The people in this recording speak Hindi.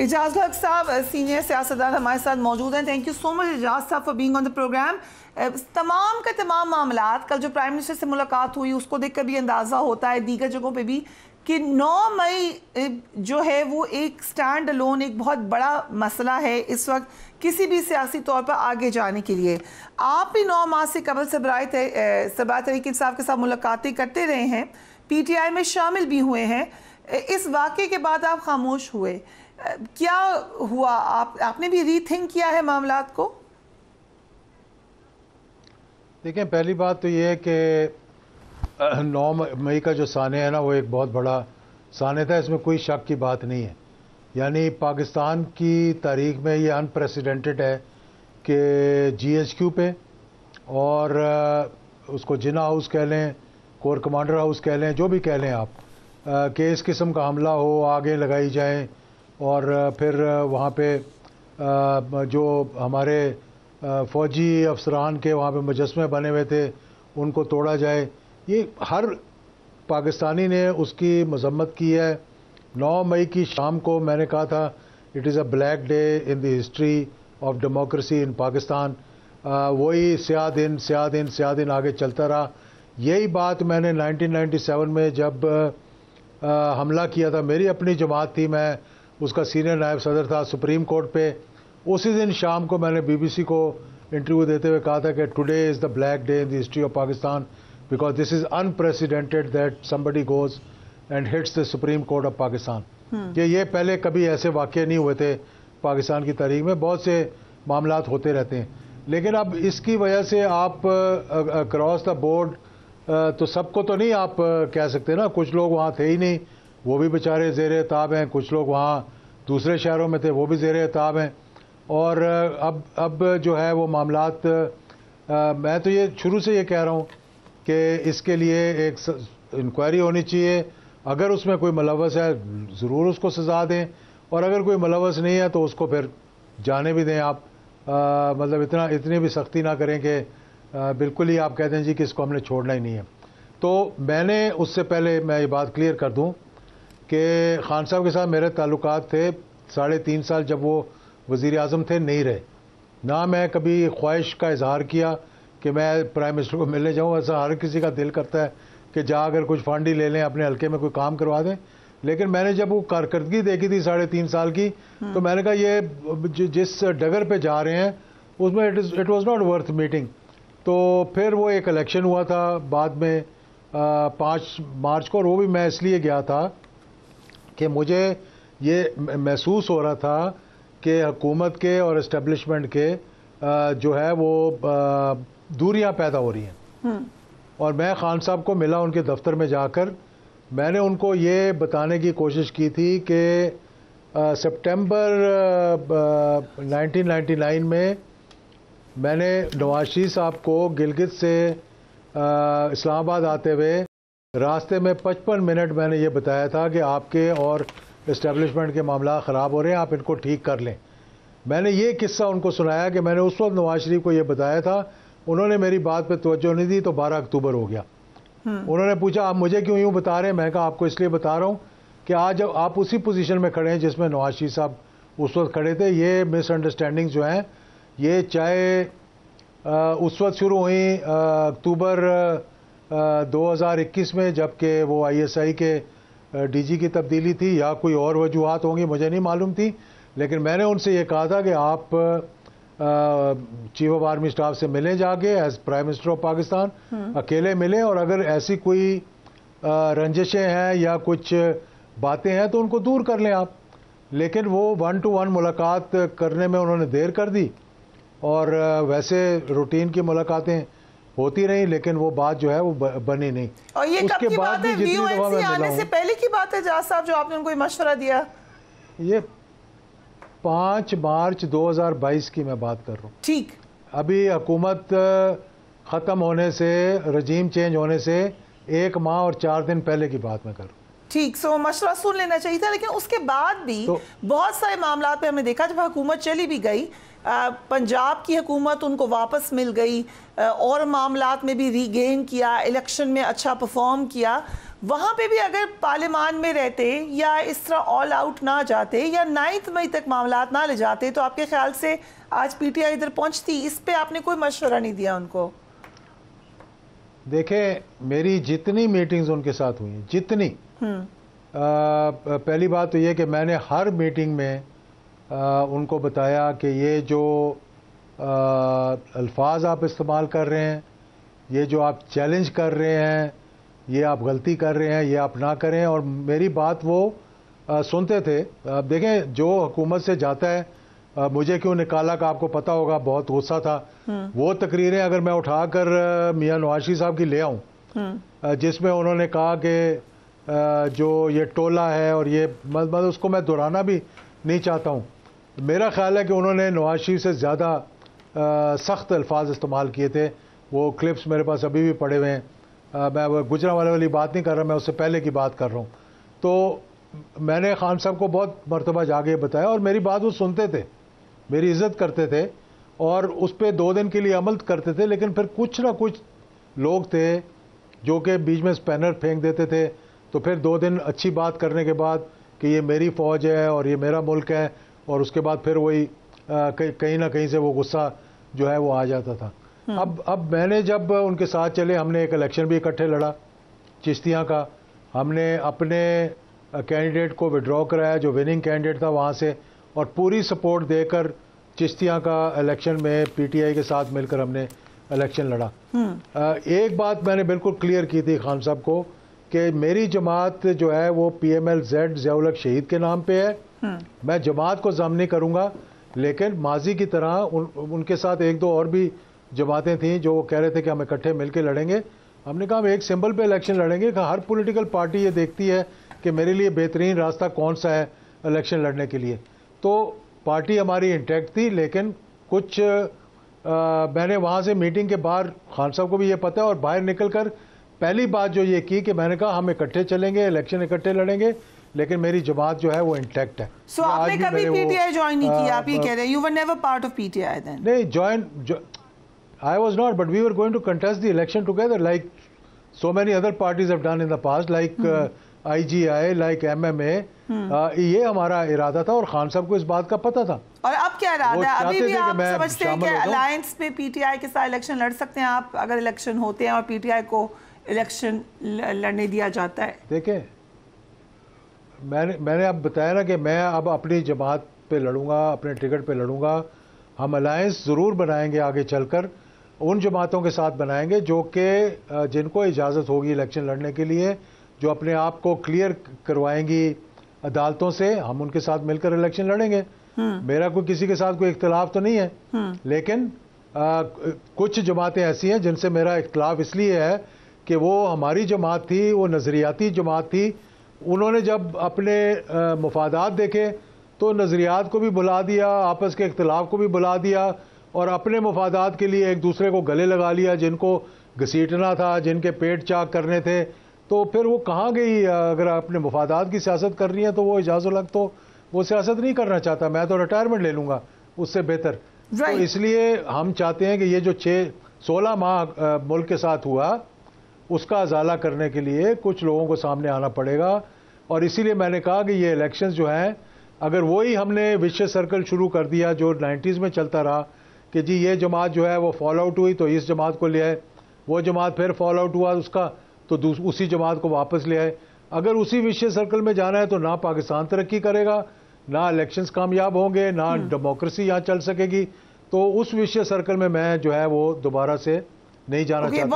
एजाज हक साहब सीनियर सियासतदान हमारे साथ मौजूद हैं thank you so much Ejaz sahab for being on the program तमाम के तमाम मामला कल जो प्राइम मिनिस्टर से मुलाकात हुई उसको देख कर भी अंदाज़ा होता है दीगर जगहों पर भी कि 9 मई जो है वो एक स्टैंड लोन एक बहुत बड़ा मसला है इस वक्त किसी भी सियासी तौर पर आगे जाने के लिए आप भी नौ माह से कबल सबरा सबरा तरीके साहब के साथ मुलाकातें करते रहे हैं पीटीआई में शामिल भी हुए हैं इस वाक़े के बाद आप खामोश हुए क्या हुआ आप आपने भी रीथिंक किया है मामला को देखें पहली बात तो ये है कि नौ मई का जो सान है ना वो एक बहुत बड़ा साने था इसमें कोई शक की बात नहीं है यानी पाकिस्तान की तारीख में ये अनप्रेसिडेंटेड है कि जीएचक्यू पे और उसको जिना हाउस कह लें कोर कमांडर हाउस कह लें जो भी कह लें आप कि इस किस्म का हमला हो आगे लगाई जाएं और फिर वहाँ पे जो हमारे फौजी अफसरान के वहाँ पे मुजस्मे बने हुए थे उनको तोड़ा जाए ये हर पाकिस्तानी ने उसकी मजम्मत की है 9 मई की शाम को मैंने कहा था it is a black day in the history of democracy in Pakistan वही स्या दिन स्या दिन स्या दिन आगे चलता रहा यही बात मैंने 1997 में जब आ, हमला किया था मेरी अपनी जमात थी मैं उसका सीनियर नायब सदर था सुप्रीम कोर्ट पे उसी दिन शाम को मैंने बीबीसी को इंटरव्यू देते हुए कहा था कि today is the black day in the history of Pakistan because this is unprecedented that somebody goes and hits the supreme court of Pakistan कि ये पहले कभी ऐसे वाक्य नहीं हुए थे पाकिस्तान की तारीख में बहुत से मामला होते रहते हैं लेकिन अब इसकी वजह से आप क्रॉस द बोर्ड तो सबको तो नहीं आप कह सकते ना कुछ लोग वहाँ थे ही नहीं वो भी बेचारे जेर ताब हैं कुछ लोग वहाँ दूसरे शहरों में थे वो भी जेर ताब हैं और अब अब जो है वो मामला मैं तो ये शुरू से ये कह रहा हूँ कि इसके लिए एक इंक्वायरी होनी चाहिए अगर उसमें कोई मुलवस है ज़रूर उसको सजा दें और अगर कोई मुलवस नहीं है तो उसको फिर जाने भी दें आप आ, मतलब इतना इतनी भी सख्ती ना करें कि बिल्कुल ही आप कह दें जी कि इसको हमने छोड़ना ही नहीं है तो मैंने उससे पहले मैं ये बात क्लियर कर दूँ कि खान साहब के साथ मेरे ताल्लुक थे साढ़े तीन साल जब वो वज़ी अजम थे नहीं रहे ना मैं कभी ख्वाहिश का इजहार किया कि मैं प्राइम मिनिस्टर को मिलने जाऊँ ऐसा हर किसी का दिल करता है कि जा अगर कुछ फंड ही ले लें अपने हल्के में कोई काम करवा दें लेकिन मैंने जब वो कारकर्दगी देखी थी साढ़े तीन साल की हाँ। तो मैंने कहा ये जिस डगर पे जा रहे हैं उसमें it is it was not worth meeting तो फिर वो एक इलेक्शन हुआ था बाद में पाँच मार्च को और वो भी मैं इसलिए गया था कि मुझे ये महसूस हो रहा था कि हुकूमत के और इस्टबलिशमेंट के जो है वो दूरियां पैदा हो रही हैं हम्म। और मैं खान साहब को मिला उनके दफ्तर में जाकर मैंने उनको ये बताने की कोशिश की थी कि सितंबर 1999 में मैंने नवाज शरीफ साहब को गिलगित से इस्लामाबाद आते हुए रास्ते में पचपन मिनट मैंने ये बताया था कि आपके और इस्टेब्लिशमेंट के मामला ख़राब हो रहे हैं आप इनको ठीक कर लें मैंने ये किस्सा उनको सुनाया कि मैंने उस वक्त नवाज शरीफ को ये बताया था उन्होंने मेरी बात पर तोज्जो नहीं दी तो 12 अक्टूबर हो गया हम्म। उन्होंने पूछा आप मुझे क्यों यूँ बता रहे हैं मैं कहा आपको इसलिए बता रहा हूँ कि आज जब आप उसी पोजीशन में खड़े हैं जिसमें नवाज शरीफ साहब उस वक्त खड़े थे ये मिसअंडरस्टैंडिंग जो हैं ये चाहे उस वक्त शुरू हुई अक्टूबर 2021 में जबकि वो आईएसआई के डीजी की तब्दीली थी या कोई और वजूहत होंगी मुझे नहीं मालूम थी लेकिन मैंने उनसे ये कहा था कि आप चीफ ऑफ आर्मी स्टाफ से मिलें जाके as prime minister of Pakistan hmm. अकेले मिले और अगर ऐसी कोई रंजिशें हैं या कुछ बातें हैं तो उनको दूर कर लें आप लेकिन वो वन टू वन मुलाकात करने में उन्होंने देर कर दी और वैसे रूटीन की मुलाकातें होती रही लेकिन वो बात जो है वो बनी नहीं और ये उसके कब की बाद बात है से पहले की बात है जहाज साहब जो आपने उनको मशवरा दिया ये पाँच मार्च 2022 की मैं बात कर रहा हूँ ठीक अभी हुकूमत ख़त्म होने से रजीम चेंज होने से एक माह और चार दिन पहले की बात मैं कर रहा हूँ ठीक सो मशवरा सुन लेना चाहिए था लेकिन उसके बाद भी तो, बहुत सारे मामला पे हमने देखा जब हुकूमत चली भी गई पंजाब की हुकूमत उनको वापस मिल गई और मामला में भी रीगेन किया इलेक्शन में अच्छा परफॉर्म किया वहाँ पे भी अगर पार्लियामान में रहते या इस तरह ऑल आउट ना जाते या नाइन्थ मई तक मामला ना ले जाते तो आपके ख्याल से आज पीटीआई इधर पहुँचती इस पर आपने कोई मशवरा नहीं दिया उनको देखें मेरी जितनी मीटिंग्स उनके साथ हुई जितनी आ, हम्म। पहली बात तो ये कि मैंने हर मीटिंग में उनको बताया कि ये जो अल्फाज आप इस्तेमाल कर रहे हैं ये जो आप चैलेंज कर रहे हैं ये आप गलती कर रहे हैं ये आप ना करें और मेरी बात वो आ, सुनते थे अब देखें जो हुकूमत से जाता है आ, मुझे क्यों निकाला का आपको पता होगा बहुत गुस्सा था हम्म। वो तकरीरें अगर मैं उठाकर मियाँ नवाशी साहब की ले आऊँ हम्म। जिसमें उन्होंने कहा कि जो ये टोला है और ये मतलब उसको मैं दोहराना भी नहीं चाहता हूँ मेरा ख्याल है कि उन्होंने शरीफ से ज़्यादा सख्त अल्फाज इस्तेमाल किए थे वो क्लिप्स मेरे पास अभी भी पड़े हुए हैं मैं वो गुजरा वाले वाली बात नहीं कर रहा मैं उससे पहले की बात कर रहा हूँ तो मैंने खान साहब को बहुत मरतबा जागे बताया और मेरी बात वो सुनते थे मेरी इज्जत करते थे और उस पर दो दिन के लिए अमल करते थे लेकिन फिर कुछ ना कुछ लोग थे जो कि बीच में स्पैनर फेंक देते थे तो फिर दो दिन अच्छी बात करने के बाद कि ये मेरी फ़ौज है और ये मेरा मुल्क है और उसके बाद फिर वही कहीं ना कहीं से वो गुस्सा जो है वो आ जाता था हम्म। अब अब मैंने जब उनके साथ चले हमने एक इलेक्शन भी इकट्ठे लड़ा चिश्तियाँ का हमने अपने कैंडिडेट को विड्रॉ कराया जो विनिंग कैंडिडेट था वहाँ से और पूरी सपोर्ट देकर चिश्तियाँ का इलेक्शन में पीटीआई के साथ मिलकर हमने इलेक्शन लड़ा हम्म। एक बात मैंने बिल्कुल क्लियर की थी खान साहब को कि मेरी जमात जो है वो पी एम एल जेड शहीद के नाम पर है हम्म। मैं जमात को जम नहीं करूँगा लेकिन माजी की तरह उन, उनके साथ एक दो और भी जमातें थीं जो कह रहे थे कि हम इकट्ठे मिलकर लड़ेंगे हमने कहा हम एक सिंबल पे इलेक्शन लड़ेंगे कि हर पॉलिटिकल पार्टी ये देखती है कि मेरे लिए बेहतरीन रास्ता कौन सा है इलेक्शन लड़ने के लिए तो पार्टी हमारी इंटैक्ट थी लेकिन कुछ आ, मैंने वहाँ से मीटिंग के बाहर खान साहब को भी ये पता है और बाहर निकल कर पहली बात जो ये की कि मैंने कहा हम इकट्ठे चलेंगे इलेक्शन इकट्ठे लड़ेंगे लेकिन मेरी जमात जो है वो इंटेक्ट है सो so आपने कभी पीटीआई ज्वाइन नहीं किया हाँ, आप ये कह रहे हैं you were never part of PTI then नहीं join I was not but we were going to contest the election together like so many other parties have done in the past like IGI like MMA ये हमारा इरादा था और खान साहब को इस बात का पता था और अब क्या इरादा है अभी भी आप समझते हैं कि अलायंस में पीटीआई के साथ इलेक्शन लड़ सकते हैं आप अगर इलेक्शन होते हैं और पीटीआई को इलेक्शन लड़ने दिया जाता है देखें मैंने मैंने अब बताया ना कि मैं अब अपनी जमात पे लड़ूंगा अपने टिकट पे लड़ूंगा हम अलायंस ज़रूर बनाएंगे आगे चलकर उन जमातों के साथ बनाएंगे जो कि जिनको इजाज़त होगी इलेक्शन लड़ने के लिए जो अपने आप को क्लियर करवाएंगी अदालतों से हम उनके साथ मिलकर इलेक्शन लड़ेंगे हम्म। मेरा कोई किसी के साथ कोई इख्तलाफ तो नहीं है हम्म। लेकिन आ, कुछ जमातें ऐसी हैं जिनसे मेरा इख्तलाफ इसलिए है कि वो हमारी जमात थी वो नज़रियाती जमात थी उन्होंने जब अपने मफादात देखे तो नज़रियात को भी बुला दिया आपस के इख्तलाफ को भी बुला दिया और अपने मफादात के लिए एक दूसरे को गले लगा लिया जिनको घसीटना था जिनके पेट चाक करने थे तो फिर वो कहाँ गई अगर आपने मफादात की सियासत करनी है तो वो इजाज़ लग तो वो सियासत नहीं करना चाहता मैं तो रिटायरमेंट ले लूँगा उससे बेहतर तो इसलिए हम चाहते हैं कि ये जो छः सोलह माह मुल्क के साथ हुआ उसका अजाला करने के लिए कुछ लोगों को सामने आना पड़ेगा और इसीलिए मैंने कहा कि ये इलेक्शंस जो हैं अगर वही हमने विश्व सर्कल शुरू कर दिया जो नाइन्टीज़ में चलता रहा कि जी ये जमात जो है वो फॉल आउट हुई तो इस जमात को ले आए वो जमात फिर फॉल आउट हुआ उसका तो उसी जमात को वापस ले आए अगर उसी विश्व सर्कल में जाना है तो ना पाकिस्तान तरक्की करेगा ना इलेक्शंस कामयाब होंगे ना डेमोक्रेसी हम्म। यहाँ चल सकेगी तो उस विश्व सर्कल में मैं जो है वो दोबारा से नहीं जाना okay, चाहता